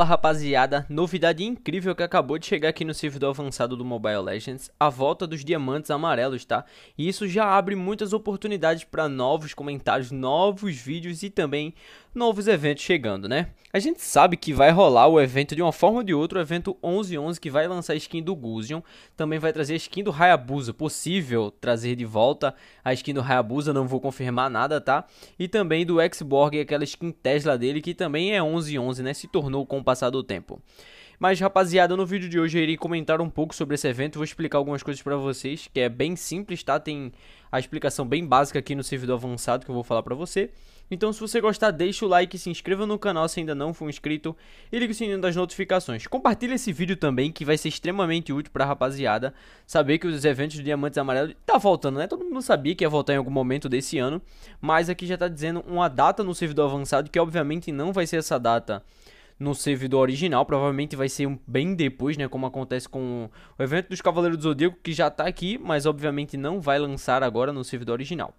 Fala rapaziada, novidade incrível que acabou de chegar aqui no servidor avançado do Mobile Legends, a volta dos diamantes amarelos, tá? E isso já abre muitas oportunidades para novos comentários, novos vídeos e também novos eventos chegando, né? A gente sabe que vai rolar o evento de uma forma ou de outra, o evento 1111 que vai lançar a skin do Gusion, também vai trazer a skin do Hayabusa, possível trazer de volta a skin do Hayabusa, não vou confirmar nada, tá? E também do Xborg, aquela skin Tesla dele que também é 1111, né? Se tornou compatível passar do tempo. Mas rapaziada, no vídeo de hoje eu irei comentar um pouco sobre esse evento, vou explicar algumas coisas para vocês, que é bem simples, tá? Tem a explicação bem básica aqui no servidor avançado que eu vou falar para você. Então se você gostar, deixa o like, se inscreva no canal se ainda não for inscrito e liga o sininho das notificações. Compartilha esse vídeo também que vai ser extremamente útil para a rapaziada saber que os eventos do Diamantes Amarelos tá voltando, né? Todo mundo sabia que ia voltar em algum momento desse ano, mas aqui já tá dizendo uma data no servidor avançado que obviamente não vai ser essa data no servidor original. Provavelmente vai ser um bem depois, né? Como acontece com o evento dos Cavaleiros do Zodíaco, que já tá aqui, mas obviamente não vai lançar agora no servidor original.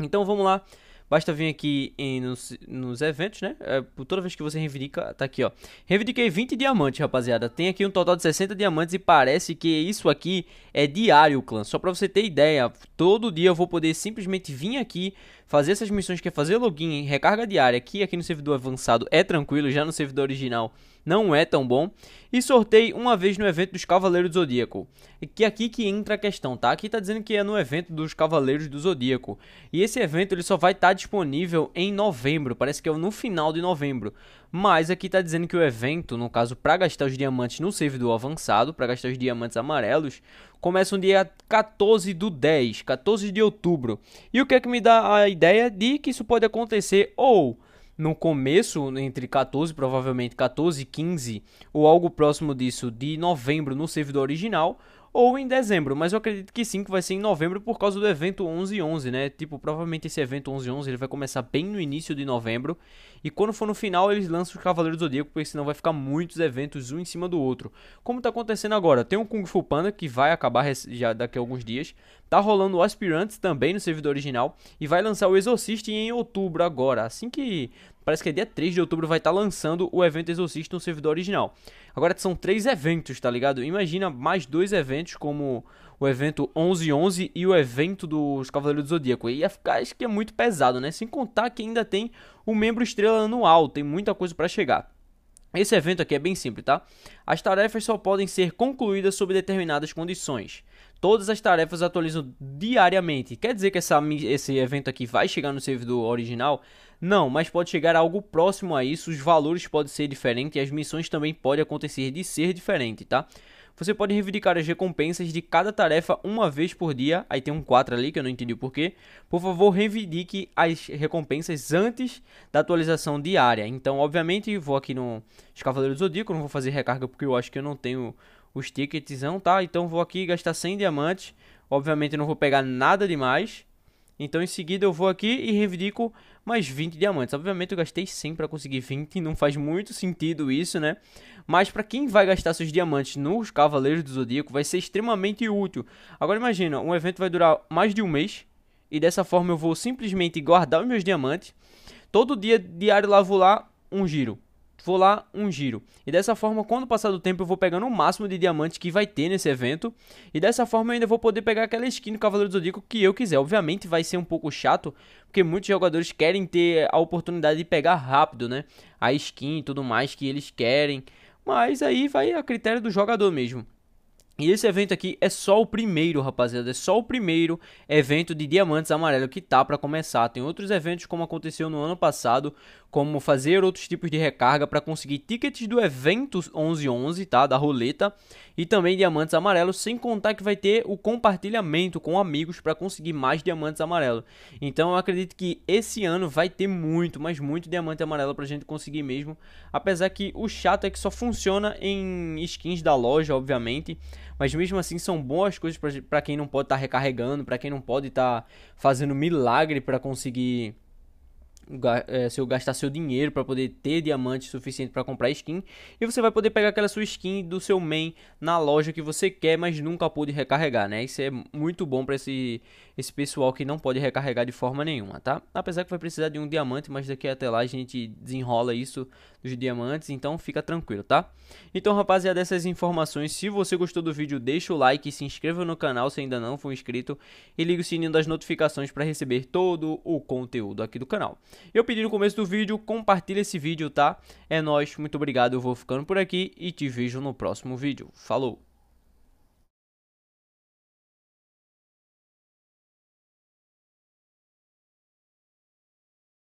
Então vamos lá Basta vir aqui em, nos, nos eventos, né? É, por toda vez que você reivindica, tá aqui, ó. Reivindiquei 20 diamantes, rapaziada. Tem aqui um total de 60 diamantes e parece que isso aqui é diário, clã. Só pra você ter ideia, todo dia eu vou poder simplesmente vir aqui, fazer essas missões que é fazer login, recarga diária aqui, aqui no servidor avançado é tranquilo, já no servidor original não é tão bom. E sorteio uma vez no evento dos Cavaleiros do Zodíaco. É que aqui que entra a questão, tá? Aqui tá dizendo que é no evento dos Cavaleiros do Zodíaco. E esse evento ele só vai estar tá disponível em novembro, parece que é no final de novembro. Mas aqui tá dizendo que o evento, no caso, para gastar os diamantes no servidor avançado, para gastar os diamantes amarelos, começa no dia 14 do 10, 14 de outubro. E o que é que me dá a ideia de que isso pode acontecer ou no começo, entre 14, provavelmente 14 15, ou algo próximo disso, de novembro no servidor original, ou em dezembro, mas eu acredito que sim, que vai ser em novembro por causa do evento 1111, /11, né? Tipo, provavelmente esse evento 1111 /11, ele vai começar bem no início de novembro e quando for no final, eles lançam os Cavaleiros do Zodíaco, porque senão vai ficar muitos eventos um em cima do outro. Como tá acontecendo agora? Tem o Kung Fu Panda, que vai acabar já daqui a alguns dias. Tá rolando o Aspirantes também no servidor original. E vai lançar o Exorcist em outubro agora. Assim que Parece que é dia 3 de outubro vai estar tá lançando o evento Exorcist no servidor original. Agora são três eventos, tá ligado? Imagina mais dois eventos como o evento 1111 e o evento dos Cavaleiros do Zodíaco. E ia ficar, acho que é muito pesado, né? Sem contar que ainda tem o membro estrela anual, tem muita coisa para chegar. Esse evento aqui é bem simples, tá? As tarefas só podem ser concluídas sob determinadas condições. Todas as tarefas atualizam diariamente. Quer dizer que essa, esse evento aqui vai chegar no servidor original? Não, mas pode chegar algo próximo a isso. Os valores podem ser diferentes e as missões também podem acontecer de ser diferente, tá? Você pode reivindicar as recompensas de cada tarefa uma vez por dia. Aí tem um 4 ali que eu não entendi o porquê. Por favor, reivindique as recompensas antes da atualização diária. Então, obviamente, vou aqui no Cavaleiros do Zodíaco. Não vou fazer recarga porque eu acho que eu não tenho os tickets, não, tá? Então, vou aqui gastar 100 diamantes. Obviamente, não vou pegar nada demais. Então em seguida eu vou aqui e reivindico mais 20 diamantes. Obviamente eu gastei 100 para conseguir 20, não faz muito sentido isso, né? Mas para quem vai gastar seus diamantes nos Cavaleiros do Zodíaco vai ser extremamente útil. Agora imagina, um evento vai durar mais de um mês e dessa forma eu vou simplesmente guardar os meus diamantes. Todo dia diário lá vou lá um giro vou lá um giro. E dessa forma, quando passar do tempo, eu vou pegando o máximo de diamante que vai ter nesse evento. E dessa forma, eu ainda vou poder pegar aquela skin do Cavaleiro do Zodíaco que eu quiser. Obviamente, vai ser um pouco chato, porque muitos jogadores querem ter a oportunidade de pegar rápido, né? A skin e tudo mais que eles querem. Mas aí vai a critério do jogador mesmo. E esse evento aqui é só o primeiro, rapaziada, é só o primeiro evento de diamantes amarelo que tá para começar. Tem outros eventos como aconteceu no ano passado, como fazer outros tipos de recarga para conseguir tickets do evento 1111, tá, da roleta, e também diamantes amarelos, sem contar que vai ter o compartilhamento com amigos para conseguir mais diamantes amarelos. Então eu acredito que esse ano vai ter muito, mas muito diamante amarelo pra gente conseguir mesmo, apesar que o chato é que só funciona em skins da loja, obviamente mas mesmo assim são boas coisas para quem não pode estar tá recarregando, para quem não pode estar tá fazendo milagre para conseguir é, seu, gastar seu dinheiro para poder ter diamante suficiente para comprar skin. E você vai poder pegar aquela sua skin do seu main na loja que você quer, mas nunca pôde recarregar, né? Isso é muito bom para esse esse pessoal que não pode recarregar de forma nenhuma, tá? Apesar que vai precisar de um diamante, mas daqui até lá a gente desenrola isso dos diamantes, então fica tranquilo, tá? Então, rapaziada, essas informações. Se você gostou do vídeo, deixa o like, se inscreva no canal se ainda não for inscrito e liga o sininho das notificações para receber todo o conteúdo aqui do canal. Eu pedi no começo do vídeo, compartilha esse vídeo, tá? É nóis, muito obrigado, eu vou ficando por aqui e te vejo no próximo vídeo. Falou!